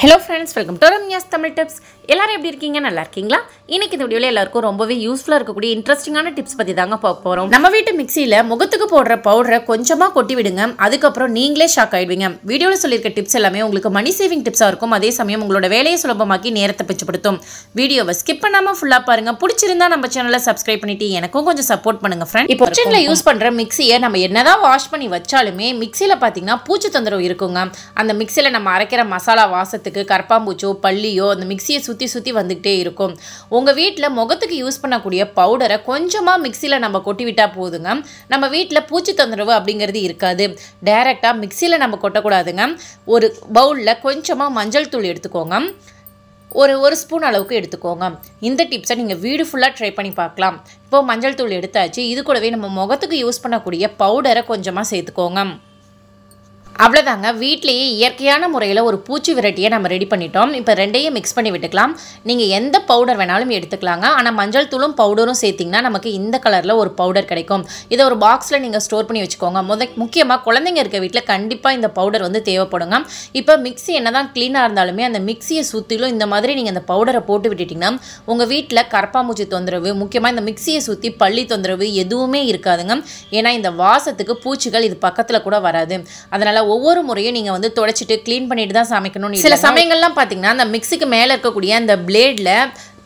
hello friends welcome to Ramya's Tamil tips எல்லோரும் எப்படி இருக்கீங்க நல்லா இருக்கீங்களா இன்னைக்கு இந்த வீடியோவில் எல்லாருக்கும் ரொம்பவே யூஸ்ஃபுல்லாக இருக்கக்கூடிய இன்ட்ரெஸ்டிங்கான டிப்ஸ் பற்றி தாங்க பார்க்க போகிறோம் நம்ம வீட்டு மிக்சியில் முகத்துக்கு போடுற பவுடரை கொஞ்சமாக கொட்டி விடுங்க அதுக்கப்புறம் நீங்களே ஷாக் ஆகிடுவீங்க வீடியோவில் சொல்லியிருக்க டிப்ஸ் எல்லாமே உங்களுக்கு மணி சேவிங் டிப்ஸாக இருக்கும் அதே சமயம் உங்களோட வேலையை சுலபமாக்கி நேரத்தை பிச்சுப்படுத்தும் வீடியோவை ஸ்கிப் பண்ணாமல் ஃபுல்லாக பாருங்கள் பிடிச்சிருந்தா நம்ம சேனலை சப்ஸ்கிரைப் பண்ணிட்டு எனக்கும் கொஞ்சம் சப்போர்ட் பண்ணுங்கள் ஃப்ரெண்ட் இப்போ கிச்சனில் யூஸ் பண்ணுற மிக்சியை நம்ம என்னதான் வாஷ் பண்ணி வச்சாலுமே மிக்சியில் பார்த்தீங்கன்னா பூச்சி தொந்தரவு இருக்குங்க அந்த மிக்சியில் நம்ம அரைக்கிற மசாலா வாசம் வாசத்துக்கு கற்பாம்பூச்சோ பள்ளியோ அந்த மிக்சியை சுற்றி சுற்றி வந்துக்கிட்டே இருக்கும் உங்கள் வீட்டில் முகத்துக்கு யூஸ் பண்ணக்கூடிய பவுடரை கொஞ்சமாக மிக்சியில் நம்ம கொட்டி விட்டால் போதுங்க நம்ம வீட்டில் பூச்சி தொந்தரவு அப்படிங்கிறது இருக்காது டைரெக்டாக மிக்சியில் நம்ம கொட்டக்கூடாதுங்க ஒரு பவுலில் கொஞ்சமாக மஞ்சள் தூள் எடுத்துக்கோங்க ஒரு ஒரு ஸ்பூன் அளவுக்கு எடுத்துக்கோங்க இந்த டிப்ஸை நீங்கள் வீடு ஃபுல்லாக ட்ரை பண்ணி பார்க்கலாம் இப்போது மஞ்சள் தூள் எடுத்தாச்சு இது கூடவே நம்ம முகத்துக்கு யூஸ் பண்ணக்கூடிய பவுடரை கொஞ்சமாக சேர்த்துக்கோங்க அவ்வளோதாங்க வீட்லேயே இயற்கையான முறையில் ஒரு பூச்சி விரட்டியை நம்ம ரெடி பண்ணிட்டோம் இப்போ ரெண்டையும் மிக்ஸ் பண்ணி விட்டுக்கலாம் நீங்கள் எந்த பவுடர் வேணாலும் எடுத்துக்கலாங்க ஆனால் மஞ்சள் தூளும் பவுடரும் சேர்த்திங்கன்னா நமக்கு இந்த கலரில் ஒரு பவுடர் கிடைக்கும் இதை ஒரு பாக்ஸில் நீங்கள் ஸ்டோர் பண்ணி வச்சுக்கோங்க முத முக்கியமாக குழந்தைங்க இருக்க வீட்டில் கண்டிப்பாக இந்த பவுடர் வந்து தேவைப்படுங்க இப்போ மிக்ஸி என்ன தான் க்ளீனாக இருந்தாலுமே அந்த மிக்ஸியை சுற்றிலும் இந்த மாதிரி நீங்கள் அந்த பவுடரை போட்டு விட்டுட்டிங்கன்னா உங்கள் வீட்டில் கரப்பாம்பூச்சி தொந்தரவு முக்கியமாக இந்த மிக்ஸியை சுற்றி பள்ளி தொந்தரவு எதுவுமே இருக்காதுங்க ஏன்னா இந்த வாசத்துக்கு பூச்சிகள் இது பக்கத்தில் கூட வராது அதனால் ஒவ்வொரு முறையும் நீங்கள் வந்து துடைச்சிட்டு க்ளீன் பண்ணிட்டு தான் சமைக்கணும்னு சில சமயங்கள்லாம் பார்த்தீங்கன்னா அந்த மிக்சிக்கு மேலே இருக்கக்கூடிய அந்த பிளேடில்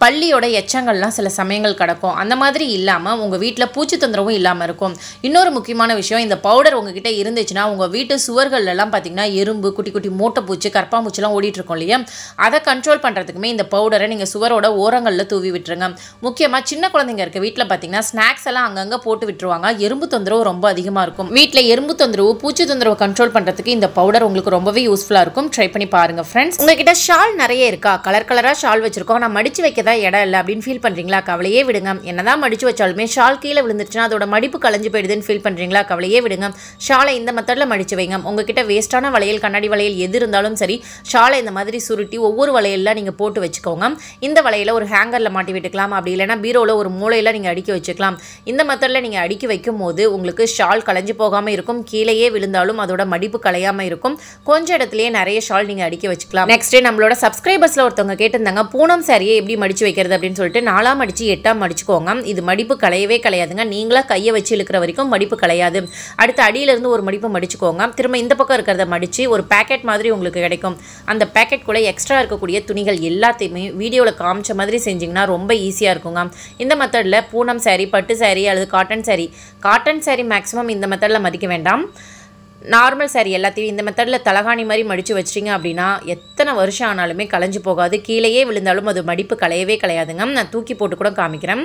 பள்ளியோட எச்சங்கள்லாம் சில சமயங்கள் கிடக்கும் அந்த மாதிரி இல்லாமல் உங்கள் வீட்டில் பூச்சி தொந்தரவும் இல்லாமல் இருக்கும் இன்னொரு முக்கியமான விஷயம் இந்த பவுடர் உங்ககிட்ட இருந்துச்சுன்னா உங்கள் வீட்டு சுவர்கள்லாம் பார்த்தீங்கன்னா எறும்பு குட்டி குட்டி மூட்டை மூட்டைப்பூச்சி கற்பாம்பூச்சிலாம் ஓடிட்டுருக்கோம் இல்லையா அதை கண்ட்ரோல் பண்ணுறதுக்குமே இந்த பவுடரை நீங்கள் சுவரோட ஓரங்களில் தூவி விட்டுருங்க முக்கியமாக சின்ன குழந்தைங்க இருக்க வீட்டில் பார்த்தீங்கன்னா ஸ்நாக்ஸ் எல்லாம் அங்கங்கே போட்டு விட்டுருவாங்க எறும்பு தொந்தரவு ரொம்ப அதிகமாக இருக்கும் வீட்டில் எறும்பு தொந்தரவு பூச்சி தொந்தரவு கண்ட்ரோல் பண்ணுறதுக்கு இந்த பவுடர் உங்களுக்கு ரொம்பவே யூஸ்ஃபுல்லாக இருக்கும் ட்ரை பண்ணி பாருங்கள் ஃப்ரெண்ட்ஸ் உங்ககிட்ட ஷால் நிறைய இருக்கா கலர் கலராக ஷால் வச்சுருக்கோம் நான் மடித்து வைக்க இடம் இல்லை அப்படின்னு ஃபீல் பண்ணுறீங்களா கவலையே விடுங்க என்னதான் மடித்து வச்சாலுமே ஷால் கீழே விழுந்துருச்சுன்னா அதோட மடிப்பு கலைஞ்சு போயிடுதுன்னு ஃபீல் பண்ணுறீங்களா கவலையே விடுங்க ஷாலை இந்த மெத்தடில் மடித்து வைங்க உங்ககிட்ட வேஸ்ட்டான வளையல் கண்ணாடி வளையல் எது இருந்தாலும் சரி ஷாலை இந்த மாதிரி சுருட்டி ஒவ்வொரு வளையலில் நீங்கள் போட்டு வச்சுக்கோங்க இந்த வளையல ஒரு ஹேங்கரில் மாட்டி விட்டுக்கலாம் அப்படி இல்லைனா பீரோவில் ஒரு மூளையில் நீங்கள் அடுக்கி வச்சுக்கலாம் இந்த மெத்தடில் நீங்கள் அடுக்கி வைக்கும் போது உங்களுக்கு ஷால் கலைஞ்சு போகாமல் இருக்கும் கீழேயே விழுந்தாலும் அதோட மடிப்பு களையாமல் இருக்கும் கொஞ்சம் இடத்துலேயே நிறைய ஷால் நீங்கள் அடிக்க வச்சுக்கலாம் நெக்ஸ்ட் நம்மளோட சப்ஸ்கிரைபர்ஸில் ஒருத்தவங்க கேட்டிருந்தாங்க பூனம் சாரியை எப்படி மடிச்சு பிடிச்சி வைக்கிறது அப்படின்னு சொல்லிட்டு நாலாம் அடித்து எட்டாம் அடிச்சுக்கோங்க இது மடிப்பு கலையவே கலையாதுங்க நீங்களாக கையை வச்சு இழுக்கிற வரைக்கும் மடிப்பு கலையாது அடுத்த அடியிலேருந்து ஒரு மடிப்பு மடிச்சுக்கோங்க திரும்ப இந்த பக்கம் இருக்கிறத மடித்து ஒரு பேக்கெட் மாதிரி உங்களுக்கு கிடைக்கும் அந்த பேக்கெட் கூட எக்ஸ்ட்ரா இருக்கக்கூடிய துணிகள் எல்லாத்தையுமே வீடியோவில் காமிச்ச மாதிரி செஞ்சிங்கன்னா ரொம்ப ஈஸியாக இருக்குங்க இந்த மெத்தடில் பூனம் சேரீ பட்டு சேரீ அல்லது cotton sari cotton sari maximum இந்த மெத்தடில் மதிக்க வேண்டாம் நார்மல் சாரீ எல்லாத்தையும் இந்த மெத்தடில் தலகாணி மாதிரி மடித்து வச்சிட்டிங்க அப்படின்னா எத்தனை வருஷம் ஆனாலுமே களைஞ்சு போகாது கீழேயே விழுந்தாலும் அது மடிப்பு களையவே கிடையாதுங்க நான் தூக்கி போட்டு கூட காமிக்கிறேன்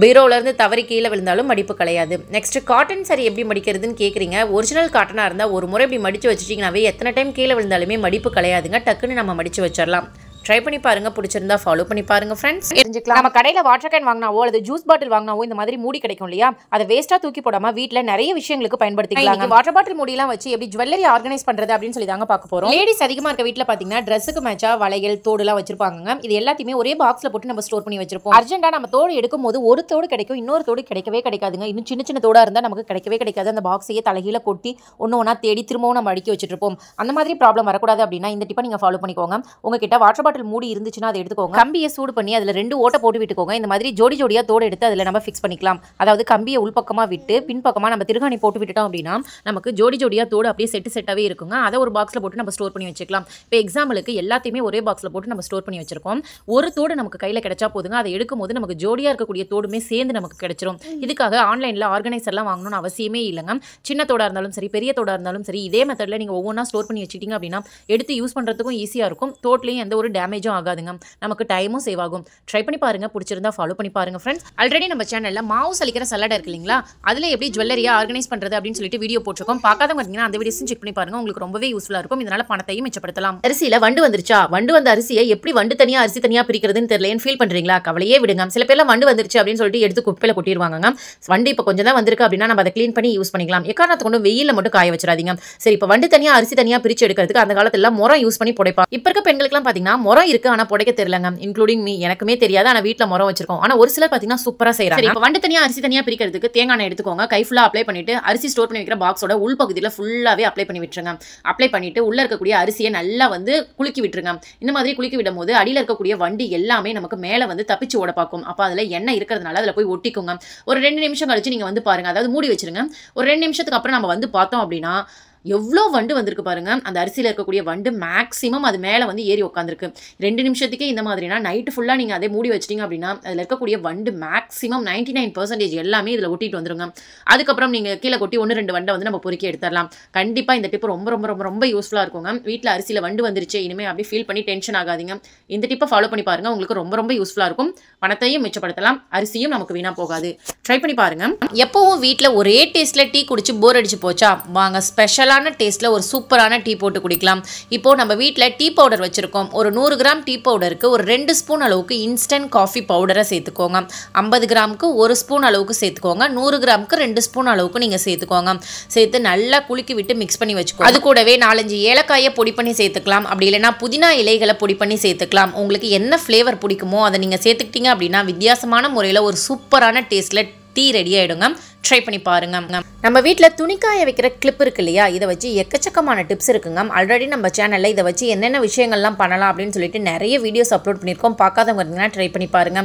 பீரோவிலேருந்து தவறி கீழே விழுந்தாலும் மடிப்பு கிடையாது நெக்ஸ்ட்டு காட்டன் சாரி எப்படி மடிக்கிறதுன்னு கேட்குறீங்க ஒரிஜினல் காட்டனாக இருந்தால் ஒரு முறை இப்படி மடித்து வச்சிட்டிங்கனாவே எத்தனை டைம் கீழே விழுந்தாலுமே மடிப்பு கிடையாதுங்க டக்குன்னு நம்ம மடித்து வச்சிடலாம் ட்ரை பண்ணி பாருங்க பிடிச்சிருந்தா ஃபாலோ பண்ணி பாருங்க ஃப்ரெண்ட்ஸ் தெரிஞ்சுக்கலாம் நம்ம கடையில் வாட்டர் கேன் வாங்கினாவோ அல்லது ஜூஸ் பாட்டில் வாங்கினாவோ இந்த மாதிரி மூடி கிடைக்கும் இல்லையா அதை வேஸ்ட்டாக தூக்கி போடாமல் வீட்டில் நிறைய விஷயங்களுக்கு பயன்படுத்திக்கலாம் வாட்டர் பாட்டில் மூடிலாம் வச்சு எப்படி ஜுவல்லரி ஆர்கனைஸ் பண்ணுறது அப்படின்னு சொல்லி தாங்க பார்க்க போகிறோம் லேடிஸ் அதிகமாக இருக்க வீட்டில் பார்த்தீங்கன்னா ட்ரெஸ்ஸுக்கு மேட்சாக வளையல் தோடுலாம் வச்சிருப்பாங்க இது எல்லாத்தையுமே ஒரே பாக்ஸில் போட்டு நம்ம ஸ்டோர் பண்ணி வச்சிருப்போம் அர்ஜென்ட்டாக நம்ம தோடு எடுக்கும் போது ஒரு தோடு கிடைக்கும் இன்னொரு தோடு கிடைக்கவே கிடைக்காதுங்க இன்னும் சின்ன சின்ன தோடாக இருந்தால் நமக்கு கிடைக்கவே கிடைக்காது அந்த பாக்ஸையே தலைகீழ கொட்டி ஒன்று ஒன்றா தேடி திரும்பவும் நம்ம அடுக்கி வச்சுட்டு அந்த மாதிரி ப்ராப்ளம் வரக்கூடாது அப்படின்னா இந்த டிப்பை நீங்கள் ஃபாலோ பண்ணிக்கோங்க உங்ககிட்ட வாட்டர் பாட்டில் பாட்டில் மூடி இருந்துச்சுன்னா அதை எடுத்துக்கோங்க கம்பியை சூடு பண்ணி அதில் ரெண்டு ஓட்டை போட்டு விட்டுக்கோங்க இந்த மாதிரி ஜோடி ஜோடியாக தோடு எடுத்து அதில் நம்ம ஃபிக்ஸ் பண்ணிக்கலாம் அதாவது கம்பியை உள்பக்கமாக விட்டு பின்பக்கமாக நம்ம திருகாணி போட்டு விட்டுட்டோம் அப்படின்னா நமக்கு ஜோடி ஜோடியாக தோடு அப்படியே செட்டு செட்டாகவே இருக்குங்க அதை ஒரு பாக்ஸில் போட்டு நம்ம ஸ்டோர் பண்ணி வச்சுக்கலாம் இப்போ எக்ஸாம்பிளுக்கு எல்லாத்தையுமே ஒரே பாக்ஸில் போட்டு நம்ம ஸ்டோர் பண்ணி வச்சிருக்கோம் ஒரு தோடு நமக்கு கையில் கிடைச்சா போதுங்க அதை எடுக்கும் போது நமக்கு ஜோடியாக இருக்கக்கூடிய தோடுமே சேர்ந்து நமக்கு கிடைச்சிரும் இதுக்காக ஆன்லைனில் ஆர்கனைசர்லாம் வாங்கணும்னு அவசியமே இல்லைங்க சின்ன தோடாக இருந்தாலும் சரி பெரிய தோடாக இருந்தாலும் சரி இதே மெத்தடில் நீங்கள் ஒவ்வொன்றா ஸ்டோர் பண்ணி வச்சுட்டிங்க அப்படின்னா எடுத்து யூஸ் பண்ணுறதுக்கும் ஈஸியாக இருக்கும் தோட்லேயும் எந்த ஒரு டேமேஜ் டேமேஜும் ஆகாதுங்க நமக்கு டைமும் சேவ் ஆகும் ட்ரை பண்ணி பாருங்க பிடிச்சிருந்தா ஃபாலோ பண்ணி பாருங்க ஃப்ரெண்ட்ஸ் ஆல்ரெடி நம்ம சேனலில் மாவு சலிக்கிற சலடை இருக்கு இல்லைங்களா அதில் எப்படி ஜுவல்லரியா ஆர்கனைஸ் பண்ணுறது அப்படின்னு சொல்லிட்டு வீடியோ போட்டிருக்கோம் பார்க்காதவங்க பார்த்தீங்கன்னா அந்த வீடியோஸும் செக் பண்ணி பாருங்க உங்களுக்கு ரொம்பவே யூஸ்ஃபுல்லாக இருக்கும் இதனால் பணத்தையும் மிச்சப்படுத்தலாம் அரிசியில் வண்டு வந்துருச்சா வண்டு வந்த அரிசியை எப்படி வண்டு தனியாக அரிசி தனியாக பிரிக்கிறதுன்னு தெரியலேன்னு ஃபீல் பண்ணுறீங்களா கவலையே விடுங்க சில பேர்லாம் வண்டு வந்துருச்சு அப்படின்னு சொல்லிட்டு எடுத்து குப்பையில் கொட்டிடுவாங்க வண்டு இப்போ கொஞ்சம் தான் வந்திருக்கு அப்படின்னா நம்ம அதை க்ளீன் பண்ணி யூஸ் பண்ணிக்கலாம் எக்காரணத்தை கொண்டு வெயிலில் மட்டும் காய வச்சிடாதீங்க சரி இப்போ வண்டு தனியாக அரிசி தனியாக பிரித்து எடுக்கிறதுக்கு அந்த காலத்தில் முறம் யூஸ் பண்ணி புடைப்பா இப்போ இருக்க பெண்களுக்குலாம் பார்த்தீங்கன்னா முறம் இருக்குது ஆனா புடைக்க தெரியலங்க இன்க்ளூடிங் மீ எனக்குமே தெரியாது ஆனால் வீட்டில் முறம் வச்சிருக்கோம் ஆனால் ஒரு சிலர் பார்த்தீங்கன்னா சூப்பராக செய்யறாங்க இப்ப வண்டு தனியாக அரிசி தனியாக பிரிக்கிறதுக்கு தேங்காய் எண்ணெய் எடுத்துக்கோங்க கை ஃபுல்லாக அப்ளை பண்ணிட்டு அரிசி ஸ்டோர் பண்ணி வைக்கிற பாக்ஸோட உள் பகுதியில் ஃபுல்லாகவே அப்ளை பண்ணி விட்டுருங்க அப்ளை பண்ணிட்டு உள்ளே இருக்கக்கூடிய அரிசியை நல்லா வந்து குலுக்கி விட்டுருங்க இந்த மாதிரி குலுக்கி விடும் போது அடியில் இருக்கக்கூடிய வண்டி எல்லாமே நமக்கு மேலே வந்து தப்பிச்சு ஓட பார்க்கும் அப்போ அதில் எண்ணெய் இருக்கிறதுனால அதில் போய் ஒட்டிக்குங்க ஒரு ரெண்டு நிமிஷம் கழிச்சு நீங்கள் வந்து பாருங்க அதாவது மூடி வச்சிருங்க ஒரு ரெண்டு நிமிஷத்துக்கு அப்புறம் நம்ம வந்து பார்த்தோம் அப்படின்னா எவ்வளோ வண்டு வந்திருக்கு பாருங்கள் அந்த அரிசியில் இருக்கக்கூடிய வண்டு மேக்ஸிமம் அது மேலே வந்து ஏறி உட்காந்துருக்கு ரெண்டு நிமிஷத்துக்கே இந்த மாதிரினா நைட்டு ஃபுல்லாக நீங்கள் அதே மூடி வச்சிட்டிங்க அப்படின்னா அதில் இருக்கக்கூடிய வண்டு மேக்ஸிமம் நைன்டி நைன் பர்சன்டேஜ் எல்லாமே இதில் ஒட்டிட்டு வந்துருங்க அதுக்கப்புறம் நீங்கள் கீழே கொட்டி ஒன்று ரெண்டு வண்டை வந்து நம்ம பொறுக்கி எடுத்துடலாம் கண்டிப்பாக இந்த டிப்பு ரொம்ப ரொம்ப ரொம்ப ரொம்ப யூஸ்ஃபுல்லாக இருக்குங்க வீட்டில் அரிசியில் வண்டு வந்துருச்சு இனிமேல் அப்படி ஃபீல் பண்ணி டென்ஷன் ஆகாதீங்க இந்த டிப்பை ஃபாலோ பண்ணி பாருங்கள் உங்களுக்கு ரொம்ப ரொம்ப யூஸ்ஃபுல்லாக இருக்கும் பணத்தையும் மிச்சப்படுத்தலாம் அரிசியும் நமக்கு வீணாக போகாது ட்ரை பண்ணி பாருங்கள் எப்போவும் வீட்டில் ஒரே டேஸ்ட்டில் டீ குடிச்சு போர் அடிச்சு போச்சா வாங்க ஸ்பெஷல் சிம்பிளான டேஸ்ட்டில் ஒரு சூப்பரான டீ போட்டு குடிக்கலாம் இப்போது நம்ம வீட்டில் டீ பவுடர் வச்சுருக்கோம் ஒரு நூறு கிராம் டீ பவுடருக்கு ஒரு ரெண்டு ஸ்பூன் அளவுக்கு இன்ஸ்டன்ட் காஃபி பவுடரை சேர்த்துக்கோங்க ஐம்பது கிராமுக்கு ஒரு ஸ்பூன் அளவுக்கு சேர்த்துக்கோங்க நூறு கிராமுக்கு ரெண்டு ஸ்பூன் அளவுக்கு நீங்கள் சேர்த்துக்கோங்க சேர்த்து நல்லா குலுக்கி விட்டு மிக்ஸ் பண்ணி வச்சுக்கோங்க அது கூடவே நாலஞ்சு ஏலக்காயை பொடி பண்ணி சேர்த்துக்கலாம் அப்படி இல்லைனா புதினா இலைகளை பொடி பண்ணி சேர்த்துக்கலாம் உங்களுக்கு என்ன ஃப்ளேவர் பிடிக்குமோ அதை நீங்கள் சேர்த்துக்கிட்டீங்க அப்படின்னா வித்தியாசமான முறையில் ஒரு சூப்பரான டேஸ்ட்டில் டீ ரெடி ஆகிடுங்க ட்ரை பண்ணி பாருங்க நம்ம வீட்டில் துணிக்காய வைக்கிற கிளிப் இருக்கு இல்லையா இதை வச்சு எக்கச்சக்கமான டிப்ஸ் இருக்குங்க ஆல்ரெடி நம்ம சேனலில் இதை வச்சு என்னென்ன விஷயங்கள்லாம் பண்ணலாம் அப்படின்னு சொல்லிட்டு நிறைய வீடியோஸ் அப்லோட் பண்ணியிருக்கோம் பார்க்காதவங்க இருந்தீங்கன்னா ட்ரை பண்ணி பாருங்க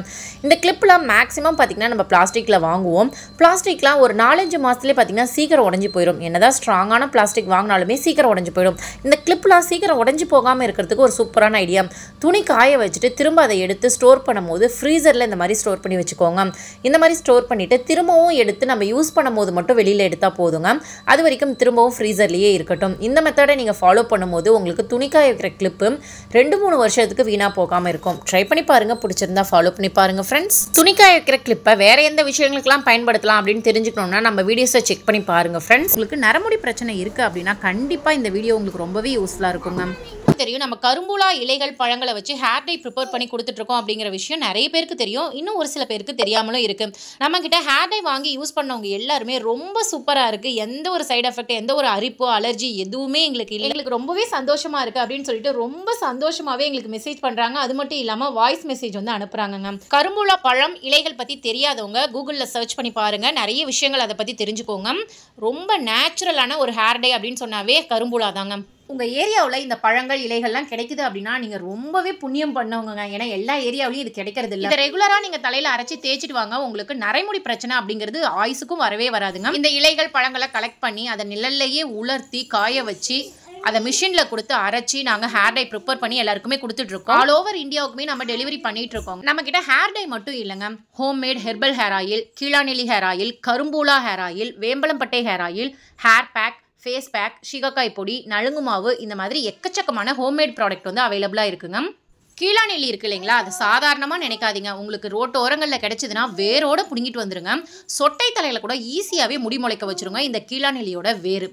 இந்த கிளிப்லாம் மேக்ஸிமம் பார்த்திங்கன்னா நம்ம பிளாஸ்டிக்கில் வாங்குவோம் பிளாஸ்டிக்லாம் ஒரு நாலஞ்சு மாதத்துலேயே பார்த்திங்கன்னா சீக்கிரம் உடஞ்சி போயிடும் என்னதான் ஸ்ட்ராங்கான பிளாஸ்டிக் வாங்கினாலுமே சீக்கிரம் உடஞ்சி போயிடும் இந்த கிளிப்லாம் சீக்கிரம் உடஞ்சி போகாமல் இருக்கிறதுக்கு ஒரு சூப்பரான ஐடியா துணி காய வச்சுட்டு திரும்ப அதை எடுத்து ஸ்டோர் பண்ணும்போது ஃப்ரீசரில் இந்த மாதிரி ஸ்டோர் பண்ணி வச்சுக்கோங்க இந்த மாதிரி ஸ்டோர் பண்ணிவிட்டு திரும்பவும் எடுத்து நம்ம நம்ம யூஸ் பண்ணும்போது மட்டும் வெளியில் எடுத்தால் போதுங்க அது வரைக்கும் திரும்பவும் ஃப்ரீசர்லேயே இருக்கட்டும் இந்த மெத்தடை நீங்கள் ஃபாலோ பண்ணும்போது உங்களுக்கு துணிக்காய வைக்கிற கிளிப்பு ரெண்டு மூணு வருஷத்துக்கு வீணாக போகாமல் இருக்கும் ட்ரை பண்ணி பாருங்கள் பிடிச்சிருந்தா ஃபாலோ பண்ணி பாருங்கள் ஃப்ரெண்ட்ஸ் துணிக்காய வைக்கிற கிளிப்பை வேறு எந்த விஷயங்களுக்கெல்லாம் பயன்படுத்தலாம் அப்படின்னு தெரிஞ்சுக்கணுன்னா நம்ம வீடியோஸை செக் பண்ணி பாருங்கள் ஃப்ரெண்ட்ஸ் உங்களுக்கு நரமுடி பிரச்சனை இருக்குது அப்படின்னா கண்டிப்பாக இந்த வீடியோ உங்களுக்கு ரொம்பவே யூஸ்ஃபுல்லாக இருக்குங்க எல்லாருக்கும் தெரியும் நம்ம கரும்புலா இலைகள் பழங்களை வச்சு ஹேர் டை ப்ரிப்பேர் பண்ணி கொடுத்துட்ருக்கோம் அப்படிங்கிற விஷயம் நிறைய பேருக்கு தெரியும் இன்னும் ஒரு சில பேருக்கு தெரியாமலும் இருக்குது நம்மக்கிட்ட ஹேர் டை வாங்கி யூஸ் பண்ணவங்க எல்லாருமே ரொம்ப சூப்பராக இருக்குது எந்த ஒரு சைடு எஃபெக்ட் எந்த ஒரு அரிப்பு அலர்ஜி எதுவுமே எங்களுக்கு இல்லை எங்களுக்கு ரொம்பவே சந்தோஷமாக இருக்குது அப்படின்னு சொல்லிட்டு ரொம்ப சந்தோஷமாகவே எங்களுக்கு மெசேஜ் பண்ணுறாங்க அது மட்டும் இல்லாமல் வாய்ஸ் மெசேஜ் வந்து அனுப்புகிறாங்கங்க கரும்புலா பழம் இலைகள் பற்றி தெரியாதவங்க கூகுளில் சர்ச் பண்ணி பாருங்கள் நிறைய விஷயங்கள் அதை பற்றி தெரிஞ்சுக்கோங்க ரொம்ப நேச்சுரலான ஒரு ஹேர் டை அப்படின்னு சொன்னாவே கரும்புலா தாங்க உங்கள் ஏரியாவில் இந்த பழங்கள் இலைகள்லாம் கிடைக்குது அப்படின்னா நீங்கள் ரொம்பவே புண்ணியம் பண்ணவங்க ஏன்னா எல்லா ஏரியாவிலையும் இது கிடைக்கிறது இல்லை ரெகுலராக நீங்கள் தலையில் அரைச்சி தேய்ச்சிட்டு வாங்க உங்களுக்கு நரைமுடி பிரச்சனை அப்படிங்கிறது ஆயுசுக்கும் வரவே வராதுங்க இந்த இலைகள் பழங்களை கலெக்ட் பண்ணி அதை நிழல்லையே உலர்த்தி காய வச்சு அதை மிஷினில் கொடுத்து அரைச்சி நாங்கள் ஹேர் டை ப்ரிப்பேர் பண்ணி எல்லாருக்குமே கொடுத்துட்ருக்கோம் ஆல் ஓவர் இந்தியாவுக்குமே நம்ம டெலிவரி பண்ணிட்டு இருக்கோம் நம்ம கிட்ட ஹேர் டை மட்டும் இல்லைங்க ஹோம்மேட் ஹெர்பல் ஹேர் ஆயில் கீழாநெல்லி ஹேர் ஆயில் கரும்பூலா ஹேர் ஆயில் வேம்பலம்பட்டை hair oil hair pack face pack shikakai பொடி நலுங்கு மாவு இந்த மாதிரி எக்கச்சக்கமான ஹோம்மேட் ப்ராடக்ட் வந்து அவைலபிளாக இருக்குங்க கீழாநெல்லி இருக்கு இல்லைங்களா அது சாதாரணமாக நினைக்காதீங்க உங்களுக்கு ரோட்டு ஓரங்களில் கிடைச்சதுன்னா வேரோடு பிடுங்கிட்டு வந்துருங்க சொட்டை தலையில் கூட ஈஸியாகவே முடி முளைக்க வச்சுருங்க இந்த கீழா நெல்லியோட வேறு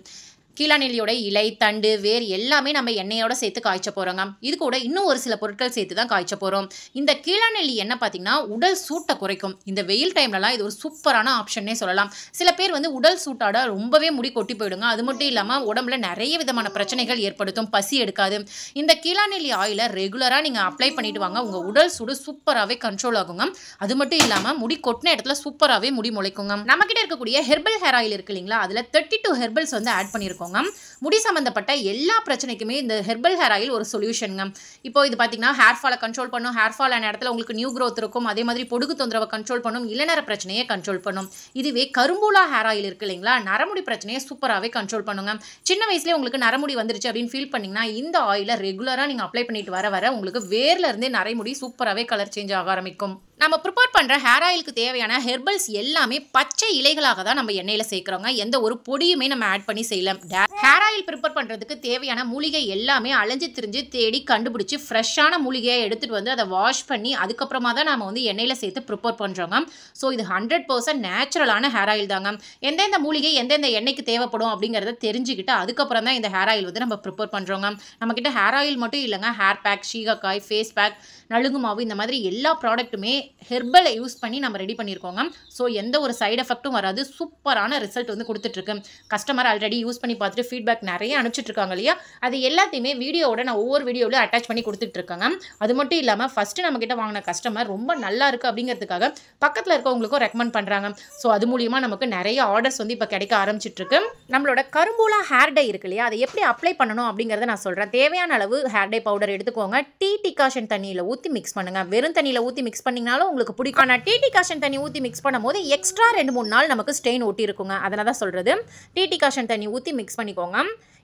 கீழாநெல்லியோட இலை தண்டு வேர் எல்லாமே நம்ம எண்ணெயோட சேர்த்து காய்ச்ச போகிறோங்க இது கூட இன்னும் ஒரு சில பொருட்கள் சேர்த்து தான் காய்ச்ச போகிறோம் இந்த கீழநெல்லி என்ன பார்த்தீங்கன்னா உடல் சூட்டை குறைக்கும் இந்த வெயில் டைம்லலாம் இது ஒரு சூப்பரான ஆப்ஷன்னே சொல்லலாம் சில பேர் வந்து உடல் சூட்டாட ரொம்பவே முடி கொட்டி போயிடுங்க அது மட்டும் இல்லாமல் உடம்புல நிறைய விதமான பிரச்சனைகள் ஏற்படுத்தும் பசி எடுக்காது இந்த கீழாநெல்லி ஆயிலை ரெகுலராக நீங்கள் அப்ளை பண்ணிட்டு வாங்க உங்கள் உடல் சூடு சூப்பராகவே கண்ட்ரோல் ஆகுங்க அது மட்டும் இல்லாமல் முடி கொட்டின இடத்துல சூப்பராகவே முடி முளைக்குங்க நம்மக்கிட்ட இருக்கக்கூடிய ஹெர்பல் ஹேர் ஆயில் இருக்கு இல்லைங்களா அதில் தேர்ட்டி டூ ஹெர்பல்ஸ் வந்து ஆட் பண்ணியிருக்கோம் வச்சுக்கோங்க முடி சம்மந்தப்பட்ட எல்லா பிரச்சனைக்குமே இந்த ஹெர்பல் ஹேர் ஆயில் ஒரு சொல்யூஷனுங்க இப்போ இது பார்த்தீங்கன்னா ஹேர் ஃபாலை கண்ட்ரோல் பண்ணும் ஹேர் ஃபால் ஆன இடத்துல உங்களுக்கு நியூ க்ரோத் இருக்கும் அதே மாதிரி பொடுகு தொந்தரவை கண்ட்ரோல் பண்ணும் இளநர பிரச்சனையை கண்ட்ரோல் பண்ணும் இதுவே கரும்பூலா ஹேர் ஆயில் இருக்குது இல்லைங்களா நரமுடி பிரச்சனையை சூப்பராகவே கண்ட்ரோல் பண்ணுங்க சின்ன வயசுலேயே உங்களுக்கு நரமுடி வந்துருச்சு அப்படின்னு ஃபீல் பண்ணிங்கன்னா இந்த ஆயிலை ரெகுலராக நீங்கள் அப்ளை பண்ணிட்டு வர வர உங்களுக்கு வேர்லேருந்தே நரைமுடி சூப்பராகவே கலர் சேஞ்ச் ஆக ஆரம்பிக்கும் நம்ம ப்ரிப்பேர் பண்ணுற ஹேர் ஆயிலுக்கு தேவையான ஹெர்பல்ஸ் எல்லாமே பச்சை இலைகளாக தான் நம்ம எண்ணெயில் சேர்க்குறோங்க எந்த ஒரு பொடியுமே நம்ம ஆட் பண்ணி செய்யலாம் ஹேர் ஆயில் ப்ரிப்பேர் பண்ணுறதுக்கு தேவையான மூலிகை எல்லாமே அலைஞ்சு திரிஞ்சு தேடி கண்டுபிடிச்சி ஃப்ரெஷ்ஷான மூலிகையை எடுத்துகிட்டு வந்து அதை வாஷ் பண்ணி அதுக்கப்புறமா தான் நம்ம வந்து எண்ணெயில் சேர்த்து ப்ரிப்பேர் பண்ணுறோங்க ஸோ இது ஹண்ட்ரட் பர்சன்ட் நேச்சுரலான ஹேர் ஆயில் தாங்க எந்தெந்த மூலிகை எந்தெந்த எண்ணெய்க்கு தேவைப்படும் அப்படிங்கிறத தெரிஞ்சுக்கிட்டு அதுக்கப்புறம் தான் இந்த ஹேர் ஆயில் வந்து நம்ம ப்ரிப்பேர் பண்ணுறோங்க நம்மக்கிட்ட ஹேர் ஆயில் மட்டும் இல்லைங்க hair pack shikakai face pack நலுங்கு மாவு இந்த மாதிரி எல்லா ப்ராடக்ட்டுமே ஹெர்பலை யூஸ் பண்ணி நம்ம ரெடி பண்ணியிருக்கோங்க ஸோ எந்த ஒரு சைடு எஃபெக்ட்டும் வராது சூப்பரான ரிசல்ட் வந்து கொடுத்துட்ருக்கு கஸ்டமர் ஆல்ரெடி யூஸ் பண்ணி பார்த்துட்டு ஃபீட்பேக் நிறைய அனுப்பிச்சிட்ருக்காங்க இல்லையா அது எல்லாத்தையுமே வீடியோவோட நான் ஒவ்வொரு வீடியோவிலும் அட்டாச் பண்ணி கொடுத்துட்ருக்கேங்க அது மட்டும் இல்லாமல் ஃபஸ்ட்டு நம்மக்கிட்ட வாங்கின கஸ்டமர் ரொம்ப நல்லா இருக்குது அப்படிங்கிறதுக்காக பக்கத்தில் இருக்கவங்களுக்கும் ரெக்கமெண்ட் பண்ணுறாங்க ஸோ அது மூலிமா நமக்கு நிறைய ஆர்டர்ஸ் வந்து இப்போ கிடைக்க ஆரம்பிச்சிட்ருக்கு நம்மளோட கரும்பூலா ஹேர் டை இருக்கு இல்லையா அதை எப்படி அப்ளை பண்ணணும் அப்படிங்கிறத நான் சொல்கிறேன் தேவையான அளவு ஹேர் டை பவுடர் எடுத்துக்கோங்க டீ டிகாஷன் தண்ணியில் ஊற்றி மிக்ஸ் பண்ணுங்கள் வெறும் தண்ணியில் ஊற்றி மிக்ஸ் பண்ணிங்கன்னா பண்ணிங்கனாலும் உங்களுக்கு பிடிக்கும் ஆனால் டிடி காஷன் தண்ணி ஊற்றி மிக்ஸ் பண்ணும்போது எக்ஸ்ட்ரா ரெண்டு மூணு நாள் நமக்கு ஸ்டெயின் ஒட்டி இருக்குங்க அதனால் தான் சொல்கிறது டிடி காஷன் தண்ணி ஊற்றி மிக்ஸ் பண்ணிக்கோங்க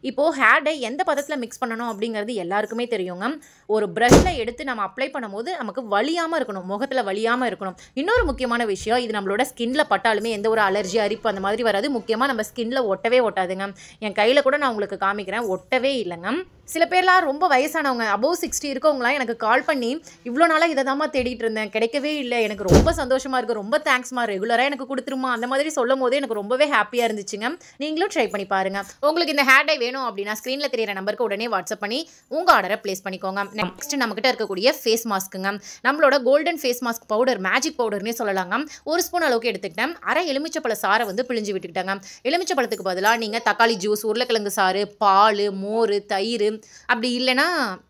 இப்போது ஹேர்டை எந்த பதத்தில் மிக்ஸ் பண்ணணும் அப்படிங்கிறது எல்லாருக்குமே தெரியுங்க ஒரு ப்ரஷில் எடுத்து நம்ம அப்ளை பண்ணும்போது நமக்கு வலியாமல் இருக்கணும் முகத்தில் வலியாமல் இருக்கணும் இன்னொரு முக்கியமான விஷயம் இது நம்மளோட ஸ்கின்ல பட்டாலுமே எந்த ஒரு அலர்ஜி அரிப்பு அந்த மாதிரி வராது முக்கியமாக நம்ம ஸ்கின்ல ஒட்டவே ஒட்டாதுங்க என் கையில் கூட நான் உங்களுக்கு காமிக்கிறேன் ஒட்டவே இல்லைங்க சில பேர்லாம் ரொம்ப வயசானவங்க அபோவ் சிக்ஸ்டி இருக்கவங்களாம் எனக்கு கால் பண்ணி இவ்வளோ நாளாக இதை தான் தேடிட்டு இருந்தேன் கிடைக்கவே இல்லை எனக்கு ரொம்ப சந்தோஷமாக இருக்குது ரொம்ப தேங்க்ஸ்மா ரெகுலராக எனக்கு கொடுத்துருமா அந்த மாதிரி சொல்லும் போது எனக்கு ரொம்பவே ஹாப்பியாக இருந்துச்சுங்க நீங்களும் ட்ரை பண்ணி பாருங்கள் உங்களுக்கு இந்த ஹேட் டை வேணும் அப்படின்னா ஸ்க்ரீனில் தெரியிற நம்பருக்கு உடனே வாட்ஸ்அப் பண்ணி உங்கள் ஆர்டரை ப்ளேஸ் பண்ணிக்கோங்க நெக்ஸ்ட் நம்மக்கிட்ட இருக்கக்கூடிய ஃபேஸ் மாஸ்க்குங்க நம்மளோட golden face mask powder magic பவுடர்னே சொல்லலாங்க ஒரு ஸ்பூன் அளவுக்கு எடுத்துக்கிட்டேன் அரை எலுமிச்சப்பழ சாரை வந்து பிழிஞ்சு விட்டுக்கிட்டாங்க எலுமிச்சப்பழத்துக்கு பதிலாக நீங்கள் தக்காளி ஜூஸ் உருளைக்கிழங்கு சாறு பால் மோர் தயிர் அப்படி இல்லைனா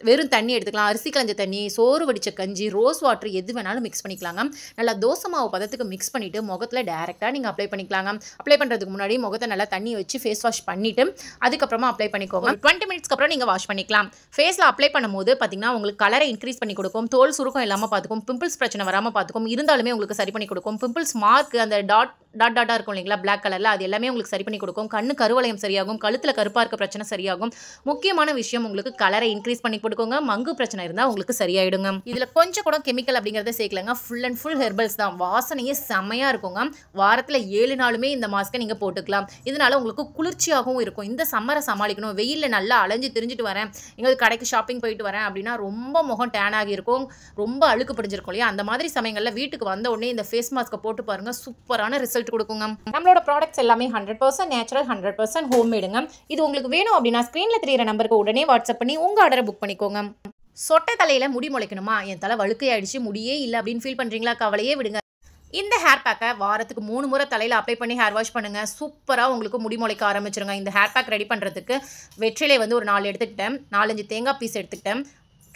வெறும் தண்ணி எடுத்துக்கலாம் அரிசி கலஞ்ச தண்ணி சோறு வடித்த கஞ்சி ரோஸ் வாட்டர் எது வேணாலும் மிக்ஸ் பண்ணிக்கலாங்க நல்லா தோசை மாவு பதத்துக்கு மிக்ஸ் பண்ணிவிட்டு முகத்தில் டேரெக்டாக நீங்கள் அப்ளை பண்ணிக்கலாங்க அப்ளை பண்ணுறதுக்கு முன்னாடி முகத்தை நல்லா தண்ணி வச்சு ஃபேஸ் வாஷ் பண்ணிவிட்டு அதுக்கப்புறமா அப்ளை பண்ணிக்கோங்க டுவெண்ட்டி மினிட்ஸ்க்கு அப்புறம் நீங்கள் வாஷ் பண்ணிக்கலாம் ஃபேஸில் அப்ளை பண்ணும்போது பார்த்திங்கன்னா உங்களுக்கு கலரை இன்க்ரீஸ் பண்ணி கொடுக்கும் தோல் சுருக்கம் இல்லாமல் பார்த்துக்கும் பிம்பிள்ஸ் பிரச்சனை வராமல் பார்த்துக்கும் இருந்தாலுமே உங்களுக்கு சரி பண்ணி கொடுக்கும் பிம்பிள்ஸ் மார்க் அந்த டாட் டாட் டாட்டாக இருக்கும் இல்லைங்களா பிளாக் கலரில் அது எல்லாமே உங்களுக்கு சரி பண்ணி கொடுக்கும் கண்ணு கருவளையம் சரியாகும் கழுத்தில் கருப்பாக இருக்க பிரச்சனை சரியாகும் முக்கியமான விஷயம் கால்சியம் உங்களுக்கு கலரை இன்க்ரீஸ் பண்ணி கொடுக்கோங்க மங்கு பிரச்சனை இருந்தால் உங்களுக்கு சரியாயிடுங்க இதில் கொஞ்சம் கூட கெமிக்கல் அப்படிங்கிறத சேர்க்கலங்க ஃபுல் அண்ட் ஃபுல் ஹெர்பல்ஸ் தான் வாசனையே செம்மையாக இருக்குங்க வாரத்தில் ஏழு நாளுமே இந்த மாஸ்க்கை நீங்கள் போட்டுக்கலாம் இதனால் உங்களுக்கு குளிர்ச்சியாகவும் இருக்கும் இந்த சம்மரை சமாளிக்கணும் வெயிலில் நல்லா அலைஞ்சு தெரிஞ்சுட்டு வரேன் எங்களுக்கு கடைக்கு ஷாப்பிங் போயிட்டு வரேன் அப்படின்னா ரொம்ப முகம் டேன் ஆகியிருக்கும் ரொம்ப அழுக்கு பிடிஞ்சிருக்கும் இல்லையா அந்த மாதிரி சமயங்களில் வீட்டுக்கு வந்த உடனே இந்த ஃபேஸ் மாஸ்க்கை போட்டு பாருங்கள் சூப்பரான ரிசல்ட் கொடுக்குங்க நம்மளோட ப்ராடக்ட்ஸ் எல்லாமே hundred percent natural hundred percent home மேடுங்க இது உங்களுக்கு வேணும் அப்படின்னா ஸ்க்ரீனில் தெரியிற நம்பருக்கு உடனே வாட்ஸ்அப் பண்ணி உங்கள் ஆர்டரை புக் பண்ணிக்கோங்க சொட்டை தலையில் முடி முளைக்கணுமா என் தலை வழுக்கை முடியே இல்லை அப்படின்னு ஃபீல் பண்ணுறீங்களா கவலையே விடுங்க இந்த ஹேர் பேக்கை வாரத்துக்கு மூணு முறை தலையில் அப்ளை பண்ணி ஹேர் வாஷ் பண்ணுங்கள் சூப்பராக உங்களுக்கு முடி முளைக்க ஆரம்பிச்சிருங்க இந்த ஹேர் பேக் ரெடி பண்ணுறதுக்கு வெற்றிலை வந்து ஒரு நாலு எடுத்துக்கிட்டேன் நாலஞ்சு தேங்காய் பீஸ் எடுத்துக்கிட்டேன்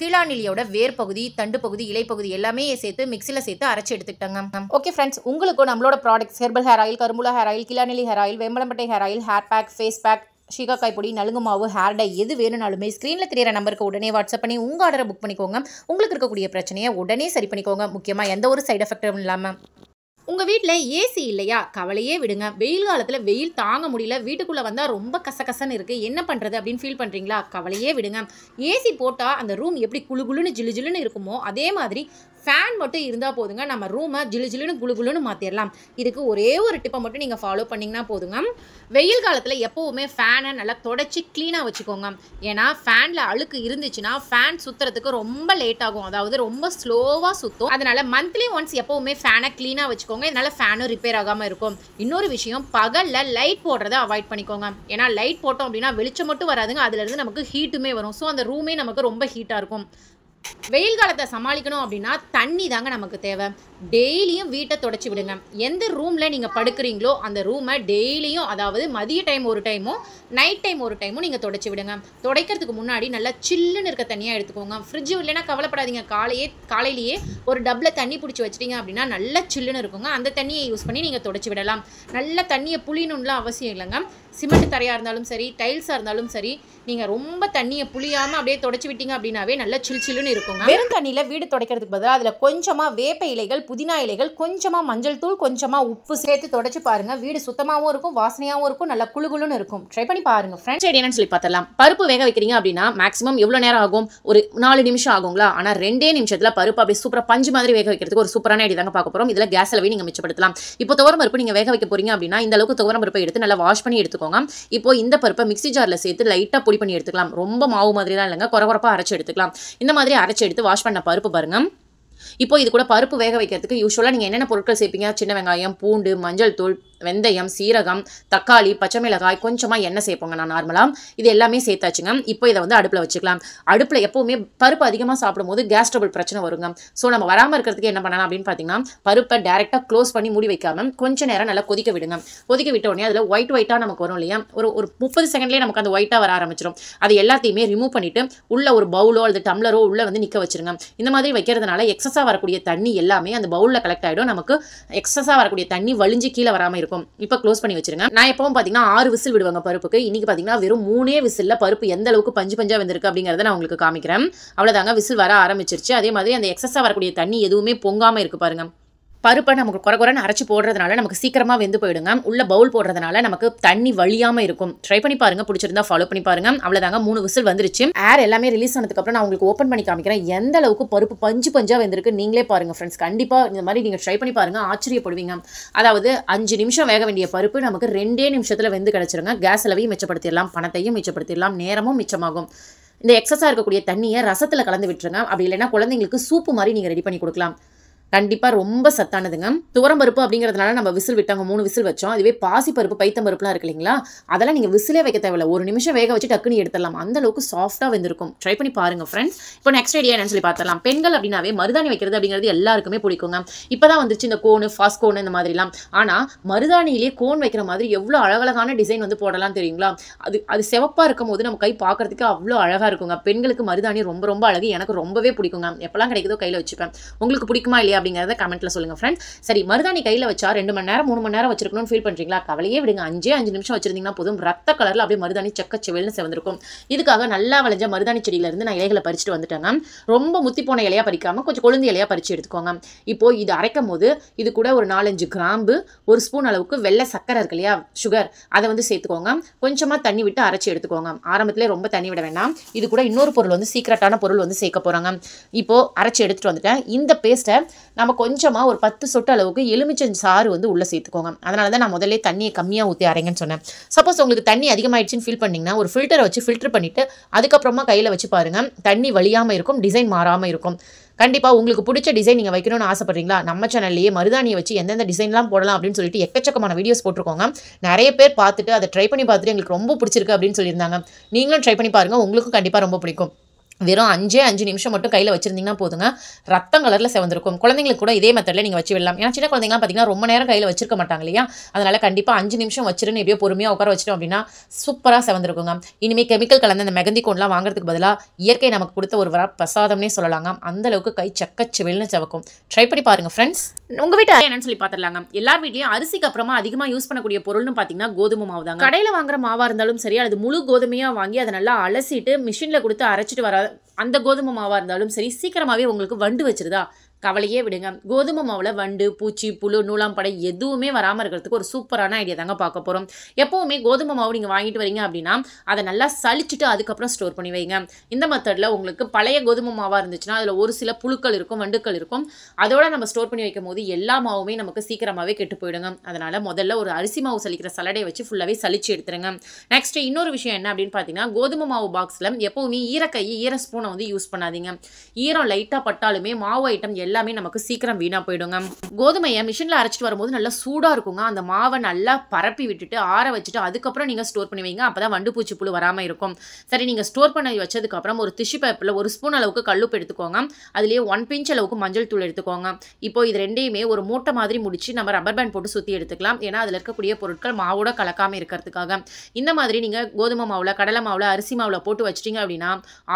கீழாநிலியோட வேர் பகுதி தண்டு பகுதி இலைப்பகுதி எல்லாமே சேர்த்து மிக்சியில் சேர்த்து அரைச்சி எடுத்துக்கிட்டாங்க ஓகே ஃப்ரெண்ட்ஸ் உங்களுக்கும் நம்மளோட ப்ராடக்ட்ஸ் ஹெர்பல் ஹேர் ஆயில் கரும்புல ஹேர் ஆயில் கீழாநிலி ஹேர் ஆயில் வெம்பளம்பட்டை hair oil hair pack face pack shikakai பொடி நலுங்கு மாவு ஹேர் டை எது வேணும்னாலுமே ஸ்க்ரீனில் தெரியற நம்பருக்கு உடனே வாட்ஸ்அப் பண்ணி உங்கள் ஆர்டரை புக் பண்ணிக்கோங்க உங்களுக்கு இருக்கக்கூடிய பிரச்சனையை உடனே சரி பண்ணிக்கோங்க முக்கியமாக எந்த ஒரு சைடு எஃபெக்டும் இல்லாமல் உங்கள் வீட்டில் ஏசி இல்லையா கவலையே விடுங்க வெயில் காலத்தில் வெயில் தாங்க முடியல வீட்டுக்குள்ளே வந்தால் ரொம்ப கசகசன்னு இருக்குது என்ன பண்ணுறது அப்படின்னு ஃபீல் பண்ணுறீங்களா கவலையே விடுங்க ஏசி போட்டால் அந்த ரூம் எப்படி குழு குழுன்னு ஜிலு ஜிலுன்னு இருக்குமோ அதே மாதிரி ஃபேன் மட்டும் இருந்தால் போதுங்க நம்ம ரூமை ஜிலு ஜிலுன்னு குழு குழுன்னு மாற்றிடலாம் இதுக்கு ஒரே ஒரு டிப்பை மட்டும் நீங்கள் ஃபாலோ பண்ணிங்கன்னா போதுங்க வெயில் காலத்தில் எப்போவுமே ஃபேனை நல்லா தொடச்சி க்ளீனாக வச்சுக்கோங்க ஏன்னா ஃபேனில் அழுக்கு இருந்துச்சுன்னா ஃபேன் சுற்றுறதுக்கு ரொம்ப லேட் ஆகும் அதாவது ரொம்ப ஸ்லோவாக சுற்றும் அதனால் மந்த்லி ஒன்ஸ் எப்போவுமே ஃபேனை க்ளீனாக வச்சுக்கோங்க இதனால் ஃபேனும் ரிப்பேர் ஆகாமல் இருக்கும் இன்னொரு விஷயம் பகலில் லைட் போடுறத அவாய்ட் பண்ணிக்கோங்க ஏன்னா லைட் போட்டோம் அப்படின்னா வெளிச்சம் மட்டும் வராதுங்க அதுலேருந்து நமக்கு ஹீட்டுமே வரும் ஸோ அந்த ரூமே நமக்கு ரொம்ப ஹீட்டாக இருக்கும் வெயில் காலத்தை சமாளிக்கணும் அப்படின்னா தண்ணி தாங்க நமக்கு தேவை டெய்லியும் வீட்டை தொடச்சி விடுங்க எந்த ரூமில் நீங்கள் படுக்கிறீங்களோ அந்த ரூமை டெய்லியும் அதாவது மதிய டைம் ஒரு டைமும் நைட் டைம் ஒரு டைமும் நீங்கள் தொடச்சி விடுங்க துடைக்கிறதுக்கு முன்னாடி நல்லா சில்லுன்னு இருக்க தண்ணியாக எடுத்துக்கோங்க ஃப்ரிட்ஜு இல்லைன்னா கவலைப்படாதீங்க காலையே காலையிலேயே ஒரு டப்பில் தண்ணி பிடிச்சி வச்சிட்டிங்க அப்படின்னா நல்லா சில்லுன்னு இருக்குங்க அந்த தண்ணியை யூஸ் பண்ணி நீங்கள் தொடச்சி விடலாம் நல்லா தண்ணியை புளியணும்லாம் அவசியம் இல்லைங்க சிமெண்ட் தரையாக இருந்தாலும் சரி டைல்ஸாக இருந்தாலும் சரி நீங்கள் ரொம்ப தண்ணியை புளியாமல் அப்படியே தொடச்சி விட்டீங்க அப்படின்னாவே நல்லா சில் சில்லுன்னு இருக்குங்க வெறும் தண்ணியில் வீடு துடைக்கிறதுக்கு பதிலாக அதில் கொஞ்சமாக வேப்ப இலைகள் புதினா இலைகள் கொஞ்சமாக மஞ்சள் தூள் கொஞ்சமாக உப்பு சேர்த்து தொடச்சி பாருங்கள் வீடு சுத்தமாகவும் இருக்கும் வாசனையாகவும் இருக்கும் நல்லா குழு குழுன்னு இருக்கும் ட்ரை பண்ணி பாருங்கள் ஃப்ரெண்ட்ஸ் என்னன்னு சொல்லி பார்த்தலாம் பருப்பு வேக வைக்கிறீங்க அப்படின்னா மேக்ஸிமம் எவ்வளோ நேரம் ஆகும் ஒரு நாலு நிமிஷம் ஆகுங்களா ஆனால் ரெண்டே நிமிஷத்தில் பருப்பு அப்படி சூப்பராக பஞ்சு மாதிரி வேக வைக்கிறதுக்கு ஒரு சூப்பரான ஐடி தாங்க பார்க்க போகிறோம் இதில் கேஸ் அளவை நீங்கள் மிச்சப்படுத்தலாம் இப்போ துவரம் பருப்பு நீங்கள் வேக வைக்க போகிறீங்க அப்படின்னா இந்த அளவுக்கு துவரம் பருப்பை எடுத்து நல்லா வாஷ் பண்ணி எடுத்துக்கோங்க இப்போ இந்த பருப்பை மிக்சி ஜாரில் சேர்த்து லைட்டாக பொடி பண்ணி எடுத்துக்கலாம் ரொம்ப மாவு மாதிரி தான் இல்லைங்க குறப்பாக அரைச்சி எடுத்துக்கலாம் இந்த மாதிரி அரைச்சி எடுத்து வாஷ் பண்ண பருப்பு பாருங்கள் இப்போ இது கூட பருப்பு வேக வைக்கிறதுக்கு யூஸ்வலாக நீங்கள் என்னென்ன பொருட்கள் சேர்ப்பீங்க சின்ன வெங்காயம் பூண்டு மஞ்சள் தூள் வெந்தயம் சீரகம் தக்காளி பச்சை மிளகாய் கொஞ்சமாக எண்ணெய் சேர்ப்போங்க நான் நார்மலாக இது எல்லாமே சேர்த்தாச்சுங்க இப்போ இதை வந்து அடுப்பில் வச்சுக்கலாம் அடுப்பில் எப்போவுமே பருப்பு அதிகமாக சாப்பிடும்போது கேஸ் ட்ரபிள் பிரச்சனை வருங்க ஸோ நம்ம வராமல் இருக்கிறதுக்கு என்ன பண்ணலாம் அப்படின்னு பார்த்தீங்கன்னா பருப்பை டேரெக்டாக க்ளோஸ் பண்ணி மூடி வைக்காமல் கொஞ்சம் நேரம் நல்லா கொதிக்க விடுங்க கொதிக்க விட்ட உடனே அதில் ஒயிட் ஒயிட்டாக நமக்கு வரும் இல்லையா ஒரு ஒரு முப்பது செகண்ட்லேயே நமக்கு அந்த ஒயிட்டாக வர ஆரம்பிச்சிடும் அது எல்லாத்தையுமே ரிமூவ் பண்ணிவிட்டு உள்ள ஒரு பவுலோ அல்லது டம்ளரோ உள்ளே வந்து நிற்க வச்சுருங்க இந்த மாதிரி வைக்கிறதுனால எக்ஸஸாக வரக்கூடிய தண்ணி எல்லாமே அந்த பவுலில் கலெக்ட் ஆகிடும் நமக்கு எக்ஸஸாக வரக்கூடிய தண்ணி வலிஞ்சு கீழே வராமல் இருக்கும் இருக்கும் இப்போ க்ளோஸ் பண்ணி வச்சிருங்க நான் எப்பவும் பார்த்தீங்கன்னா ஆறு விசில் விடுவாங்க பருப்புக்கு இன்னைக்கு பார்த்தீங்கன்னா வெறும் மூணே விசிலில் பருப்பு எந்த அளவுக்கு பஞ்சு பஞ்சாக வந்திருக்கு அப்படிங்கிறத நான் உங்களுக்கு காமிக்கிறேன் அவ்வளோதாங்க விசில் வர ஆரம்பிச்சிருச்சு அதே மாதிரி அந்த எக்ஸஸாக வரக்கூடிய தண்ணி எதுவுமே பொங்காமல் இருக்குது பாருங்கள் பருப்பை நமக்கு குறை குறைன்னு அரைச்சி போடுறதுனால நமக்கு சீக்கிரமாக வெந்து போயிடுங்க உள்ள பவுல் போடுறதுனால நமக்கு தண்ணி வழியாமல் இருக்கும் ட்ரை பண்ணி பாருங்க பிடிச்சிருந்தா ஃபாலோ பண்ணி பாருங்க அவ்வளோதாங்க மூணு விசில் வந்துருச்சு ஏர் எல்லாமே ரிலீஸ் ஆனதுக்கப்புறம் நான் உங்களுக்கு ஓப்பன் பண்ணி காமிக்கிறேன் எந்த அளவுக்கு பருப்பு பஞ்சு பஞ்சாக வந்திருக்கு நீங்களே பாருங்க ஃப்ரெண்ட்ஸ் கண்டிப்பாக இந்த மாதிரி நீங்கள் ட்ரை பண்ணி பாருங்க ஆச்சரியப்படுவீங்க அதாவது அஞ்சு நிமிஷம் வேக வேண்டிய பருப்பு நமக்கு ரெண்டே நிமிஷத்தில் வெந்து கிடச்சிருங்க கேஸ் அளவையும் மிச்சப்படுத்திடலாம் பணத்தையும் மிச்சப்படுத்திடலாம் நேரமும் மிச்சமாகும் இந்த எக்ஸஸாக இருக்கக்கூடிய தண்ணியை ரசத்தில் கலந்து விட்டுருங்க அப்படி இல்லைன்னா குழந்தைங்களுக்கு சூப்பு மாதிரி நீங்கள் ரெடி பண்ணி கொடுக்கலாம் கண்டிப்பாக ரொம்ப சத்தானதுங்க துவரம்பருப்பு அப்படிங்கிறதுனால நம்ம விசில் விட்டாங்க மூணு விசில் வச்சோம் அதுவே பாசிப்பருப்பு பைத்தம்பருப்புலாம் இருக்கு இல்லைங்களா அதெல்லாம் நீங்கள் விசிலே வைக்க தேவையில்ல ஒரு நிமிஷம் வேக வச்சு டக்குன்னு எடுத்துடலாம் அந்த அளவுக்கு சாஃப்டாக வந்திருக்கும் ட்ரை பண்ணி பாருங்கள் ஃப்ரெண்ட்ஸ் இப்போ நெக்ஸ்ட் ஐடியா என்னன்னு சொல்லி பார்த்தலாம் பெண்கள் அப்படின்னாவே மருதாணி வைக்கிறது அப்படிங்கிறது எல்லாருக்குமே பிடிக்குங்க இப்போ தான் வந்துச்சு இந்த கோனு ஃபாஸ்ட் கோனு இந்த மாதிரிலாம் ஆனால் மருதாணியிலேயே கோன் வைக்கிற மாதிரி எவ்வளோ அழகழகான டிசைன் வந்து போடலாம் தெரியுங்களா அது அது செவப்பாக இருக்கும் போது நம்ம கை பார்க்குறதுக்கு அவ்வளோ அழகாக இருக்குங்க பெண்களுக்கு மருதாணி ரொம்ப ரொம்ப அழகு எனக்கு ரொம்பவே பிடிக்குங்க எப்போல்லாம் கிடைக்குதோ கையில் வச்சுப்பேன் உங்களுக்கு பிடிக்குமா இல்லையா அப்படிங்கிறத கமெண்ட்ல சொல்லுங்க ஃப்ரெண்ட்ஸ் சரி மருதாணி கையில் வச்சா ரெண்டு மணி நேரம் மூணு மணி நேரம் வச்சிருக்கணும்னு ஃபீல் பண்ணுறீங்களா கவலையே விடுங்க அஞ்சே அஞ்சு நிமிஷம் வச்சிருந்தீங்கன்னா போதும் ரத்த கலர்ல அப்படியே மருதாணி செவல்னு செவந்திருக்கும் இதுக்காக நல்லா வளைஞ்ச மருதாணி செடியிலேருந்து நான் இலைகளை பறிச்சுட்டு வந்துட்டேன்னா ரொம்ப முத்தி போன இலையாக பறிக்காமல் கொஞ்சம் கொழுந்து இலையாக பறித்து எடுத்துக்கோங்க இப்போது இது அரைக்கும் போது இது கூட ஒரு நாலஞ்சு கிராம்பு ஒரு ஸ்பூன் அளவுக்கு வெள்ளை சக்கரை இருக்கு இல்லையா சுகர் அதை வந்து சேர்த்துக்கோங்க கொஞ்சமாக தண்ணி விட்டு அரைச்சி எடுத்துக்கோங்க ஆரம்பத்திலே ரொம்ப தண்ணி விட வேண்டாம் இது கூட இன்னொரு பொருள் வந்து சீக்கிரட்டான பொருள் வந்து சேர்க்க போகிறாங்க இப்போது அரைச்சி எடுத்துகிட்டு வந்துட்டேன் இந்த பேஸ்ட்டை நம்ம கொஞ்சமாக ஒரு பத்து சொட்டு அளவுக்கு எலுமிச்சம் சாறு வந்து உள்ளே சேர்த்துக்கோங்க அதனால தான் நான் முதல்ல தண்ணியை கம்மியாக ஊற்றி அரைங்கன்னு சொன்னேன் சப்போஸ் உங்களுக்கு தண்ணி அதிகமாகிடுச்சின்னு ஃபீல் பண்ணிங்கன்னா ஒரு ஃபில்டரை வச்சு ஃபில்டர் பண்ணிவிட்டு அதுக்கப்புறமா கையில் வச்சு பாருங்கள் தண்ணி வழியாமல் இருக்கும் டிசைன் மாறாமல் இருக்கும் கண்டிப்பாக உங்களுக்கு பிடிச்ச டிசைன் நீங்கள் வைக்கணும்னு ஆசைப்பட்றீங்களா நம்ம சேனல்லையே மருதாணியை வச்சு எந்தெந்த டிசைன்லாம் போடலாம் அப்படின்னு சொல்லிட்டு எக்கச்சக்கமான வீடியோஸ் போட்டிருக்கோங்க நிறைய பேர் பார்த்துட்டு அதை ட்ரை பண்ணி பார்த்துட்டு எங்களுக்கு ரொம்ப பிடிச்சிருக்கு அப்படின்னு சொல்லியிருந்தாங்க நீங்களும் ட்ரை பண்ணி பாருங்கள் உங்களுக்கும் கண்டிப்பாக ரொம்ப பிடிக்கும் வெறும் அஞ்சே அஞ்சு நிமிஷம் மட்டும் கையில் வச்சிருந்தீங்கன்னா போதுங்க ரத்தம் கலரில் செவந்திருக்கும் குழந்தைங்களுக்கு கூட இதே மெத்தடில் நீங்கள் வச்சு விடலாம் ஏன்னா சின்ன குழந்தைங்களாம் பார்த்தீங்கன்னா ரொம்ப நேரம் கையில் வச்சிருக்க மாட்டாங்க இல்லையா அதனால் கண்டிப்பாக அஞ்சு நிமிஷம் வச்சிருன்னு எப்படியோ பொறுமையாக உட்கார வச்சிட்டோம் அப்படின்னா சூப்பராக செவந்திருக்குங்க இனிமேல் கெமிக்கல் கலந்த அந்த மெகந்தி கோன்லாம் வாங்குறதுக்கு பதிலாக இயற்கை நமக்கு கொடுத்த ஒரு வர பிரசாதம்னே சொல்லலாங்க அந்தளவுக்கு கை சக்கச்சு வெளில செவக்கும் ட்ரை பண்ணி பாருங்கள் ஃப்ரெண்ட்ஸ் உங்கள் வீட்டில் என்னன்னு சொல்லி பார்த்துடலாங்க எல்லா வீட்லையும் அரிசிக்கு அப்புறமா அதிகமாக யூஸ் பண்ணக்கூடிய பொருள்னு பார்த்தீங்கன்னா கோதுமை மாவு தாங்க கடையில் வாங்குற மாவாக இருந்தாலும் சரி அது முழு கோதுமையாக வாங்கி அதை நல்லா அலசிட்டு மிஷினில் கொடுத்து அரைச்சிட்டு வர அந்த கோதுமை மாவாக இருந்தாலும் சரி சீக்கிரமாகவே உங்களுக்கு வண்டு வச்சிருதா கவலையே விடுங்க கோதுமை மாவில் வண்டு பூச்சி புழு நூலாம்படை எதுவுமே வராமல் இருக்கிறதுக்கு ஒரு சூப்பரான ஐடியா தாங்க பார்க்க போகிறோம் எப்போவுமே கோதுமை மாவு நீங்கள் வாங்கிட்டு வரீங்க அப்படின்னா அதை நல்லா சளிச்சுட்டு அதுக்கப்புறம் ஸ்டோர் பண்ணி வைங்க இந்த மெத்தடில் உங்களுக்கு பழைய கோதுமை மாவாக இருந்துச்சுன்னா அதில் ஒரு சில புழுக்கள் இருக்கும் வண்டுக்கள் இருக்கும் அதோட நம்ம ஸ்டோர் பண்ணி வைக்கும் போது எல்லா மாவுமே நமக்கு சீக்கிரமாகவே கெட்டு போயிடுங்க அதனால் முதல்ல ஒரு அரிசி மாவு சலிக்கிற சலடையை வச்சு ஃபுல்லாகவே சளிச்சு எடுத்துருங்க நெக்ஸ்ட் இன்னொரு விஷயம் என்ன அப்படின்னு பார்த்தீங்கன்னா கோதுமை மாவு பாக்ஸில் எப்போவுமே ஈரக்கையை ஈர ஸ்பூனை வந்து யூஸ் பண்ணாதீங்க ஈரம் லைட்டாக பட்டாலுமே மாவு ஐட்டம் எல்லாம் எல்லாமே நமக்கு சீக்கிரம் வீணாக போயிடுங்க கோதுமையை மிஷினில் அரைச்சிட்டு வரும்போது நல்லா சூடாக இருக்குங்க அந்த மாவை நல்லா பரப்பி விட்டுட்டு ஆற வச்சுட்டு அதுக்கப்புறம் நீங்கள் ஸ்டோர் பண்ணி வைங்க அப்போ தான் வண்டு பூச்சி புழு வராமல் இருக்கும் சரி நீங்கள் ஸ்டோர் பண்ணி வச்சதுக்கப்புறம் ஒரு டிஷ்யூ பேப்பரில் ஒரு ஸ்பூன் அளவுக்கு கல்லுப்பு எடுத்துக்கோங்க அதுலேயே ஒன் பிஞ்ச் அளவுக்கு மஞ்சள் தூள் எடுத்துக்கோங்க இப்போ இது ரெண்டையுமே ஒரு மூட்டை மாதிரி முடிச்சு நம்ம ரப்பர் பேண்ட் போட்டு சுற்றி எடுத்துக்கலாம் ஏன்னா அதில் இருக்கக்கூடிய பொருட்கள் மாவோட கலக்காமல் இருக்கிறதுக்காக இந்த மாதிரி நீங்கள் கோதுமை மாவில் கடலை மாவில் அரிசி மாவில் போட்டு வச்சிட்டிங்க அப்படின்னா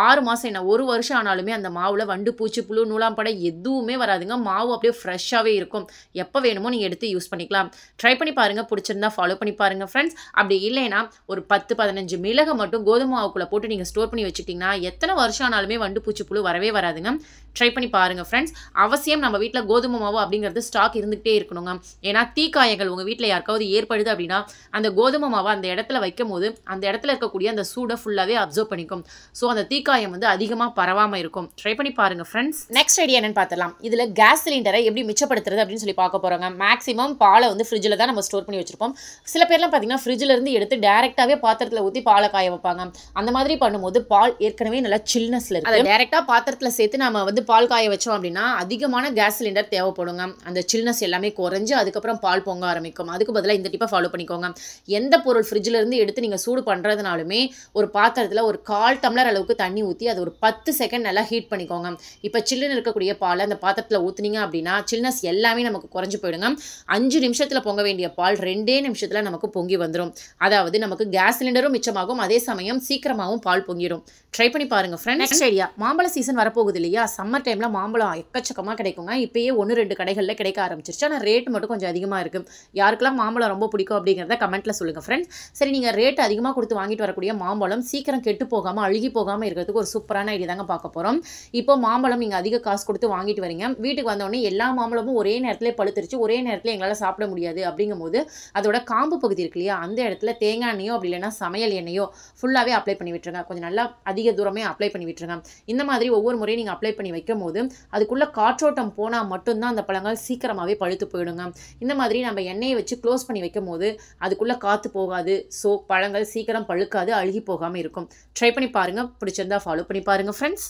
ஆறு மாதம் என்ன ஒரு வருஷம் ஆனாலுமே அந்த மாவில் வண்டு பூச்சி புழு நூலாம்படை எதுவும் எதுவுமே வராதுங்க மாவு அப்படியே ஃப்ரெஷ்ஷாகவே இருக்கும் எப்போ வேணுமோ நீங்கள் எடுத்து யூஸ் பண்ணிக்கலாம் ட்ரை பண்ணி பாருங்கள் பிடிச்சிருந்தா ஃபாலோ பண்ணி பாருங்கள் ஃப்ரெண்ட்ஸ் அப்படி இல்லைன்னா ஒரு பத்து பதினஞ்சு மிளகை மட்டும் கோதுமை மாவுக்குள்ளே போட்டு நீங்கள் ஸ்டோர் பண்ணி வச்சுக்கிட்டிங்கன்னா எத்தனை வருஷம் ஆனாலுமே வண்டு பூச்சி புழு வரவே வராதுங்க ட்ரை பண்ணி பாருங்கள் ஃப்ரெண்ட்ஸ் அவசியம் நம்ம வீட்டில் கோதுமை மாவு அப்படிங்கிறது ஸ்டாக் இருந்துகிட்டே இருக்கணுங்க ஏன்னா தீக்காயங்கள் உங்கள் வீட்டில் யாருக்காவது ஏற்படுது அப்படின்னா அந்த கோதுமை மாவை அந்த இடத்துல வைக்கும் போது அந்த இடத்துல இருக்கக்கூடிய அந்த சூடை ஃபுல்லாகவே அப்சர்வ் பண்ணிக்கும் ஸோ அந்த தீக்காயம் வந்து அதிகமாக பரவாமல் இருக்கும் ட்ரை பண்ணி பாருங்கள் ஃப்ரெண்ட்ஸ் நெக்ஸ்ட் ஐடியா என்னென்னு பார்த்தலாம் இதில் கேஸ் சிலிண்டரை எப்படி மிச்சப்படுத்துறது அப்படின்னு சொல்லி பார்க்க போகிறாங்க மேக்ஸிமம் பாலை வந்து ஃப்ரிட்ஜில் தான் நம்ம ஸ்டோர் பண்ணி வச்சுருப்போம் சில பேர்லாம் பார்த்திங்கன்னா இருந்து எடுத்து டேரெக்டாகவே பாத்திரத்தில் ஊற்றி பாலை காய வைப்பாங்க அந்த மாதிரி பண்ணும்போது பால் ஏற்கனவே நல்லா சில்னஸில் இருக்குது டேரெக்டாக பாத்திரத்தில் சேர்த்து நம்ம வந்து பால் காய வச்சோம் அப்படின்னா அதிகமான கேஸ் சிலிண்டர் தேவைப்படுங்க அந்த சில்னஸ் எல்லாமே குறைஞ்சி அதுக்கப்புறம் பால் பொங்க ஆரம்பிக்கும் அதுக்கு பதிலாக இந்த டிப்பை ஃபாலோ பண்ணிக்கோங்க எந்த பொருள் ஃப்ரிட்ஜிலேருந்து எடுத்து நீங்கள் சூடு பண்ணுறதுனாலுமே ஒரு பாத்திரத்தில் ஒரு கால் டம்ளர் அளவுக்கு தண்ணி ஊற்றி அதை ஒரு பத்து செகண்ட் நல்லா ஹீட் பண்ணிக்கோங்க இப்போ சில்லுன்னு இருக்கக்கூடிய பாலை அந்த பாத்திரத்தில் ஊற்றுனீங்க அப்படின்னா சில்னஸ் எல்லாமே நமக்கு குறைஞ்சி போயிடுங்க அஞ்சு நிமிஷத்தில் பொங்க வேண்டிய பால் ரெண்டே நிமிஷத்தில் நமக்கு பொங்கி வந்துடும் அதாவது நமக்கு கேஸ் சிலிண்டரும் மிச்சமாகும் அதே சமயம் சீக்கிரமாகவும் பால் பொங்கிடும் ட்ரை பண்ணி பாருங்கள் ஃப்ரெண்ட் நெக்ஸ்ட் ஐடியா மாம்பழ சீசன் வரப்போகுது இல்லையா சம்மர் டைமில் மாம்பழம் எக்கச்சக்கமாக கிடைக்குங்க இப்போயே ஒன்று ரெண்டு கடைகளில் கிடைக்க ஆரம்பிச்சிருச்சு ஆனால் ரேட் மட்டும் கொஞ்சம் அதிகமாக இருக்கு யாருக்கெல்லாம் மாம்பழம் ரொம்ப பிடிக்கும் அப்படிங்கிறத கமெண்ட்ல சொல்லுங்கள் ஃப்ரெண்ட்ஸ் சரி நீங்கள் ரேட் அதிகமாக கொடுத்து வாங்கிட்டு வரக்கூடிய மாம்பழம் சீக்கிரம் கெட்டு போகாமல் அழுகி போகாமல் இருக்கிறதுக்கு ஒரு சூப்பரான ஐடியா தாங்க பார்க்க போகிறோம் இப்போ மாம்பழம் நீங்கள் அதிக காசு கொடுத்து வாங்கிட்டு வரீங்க வீட்டுக்கு வந்தோடனே எல்லா மாம்பழமும் ஒரே நேரத்தில் பழுத்துருச்சு ஒரே நேரத்தில் எங்களால் சாப்பிட முடியாது அப்படிங்கும் போது அதோட காம்பு பகுதி இருக்கு இல்லையா அந்த இடத்துல தேங்காய் எண்ணெயோ அப்படி இல்லைன்னா சமையல் எண்ணெயோ ஃபுல்லாகவே அப்ளை பண்ணி விட்டுருங்க கொஞ்சம் நல்லா அதிக தூரமே அப்ளை பண்ணி விட்டுருங்க இந்த மாதிரி ஒவ்வொரு முறையும் நீங்கள் அப்ளை பண்ணி வைக்கும் போது அதுக்குள்ளே காற்றோட்டம் போனால் மட்டும்தான் அந்த பழங்கள் சீக்கிரமாகவே பழுத்து போயிடுங்க இந்த மாதிரி நம்ம எண்ணெயை வச்சு க்ளோஸ் பண்ணி வைக்கும் போது அதுக்குள்ளே காற்று போகாது ஸோ பழங்கள் சீக்கிரம் பழுக்காது அழுகி போகாமல் இருக்கும் ட்ரை பண்ணி பாருங்கள் பிடிச்சிருந்தா ஃபாலோ பண்ணி பாருங்கள் ஃப்ரெண்ட்ஸ்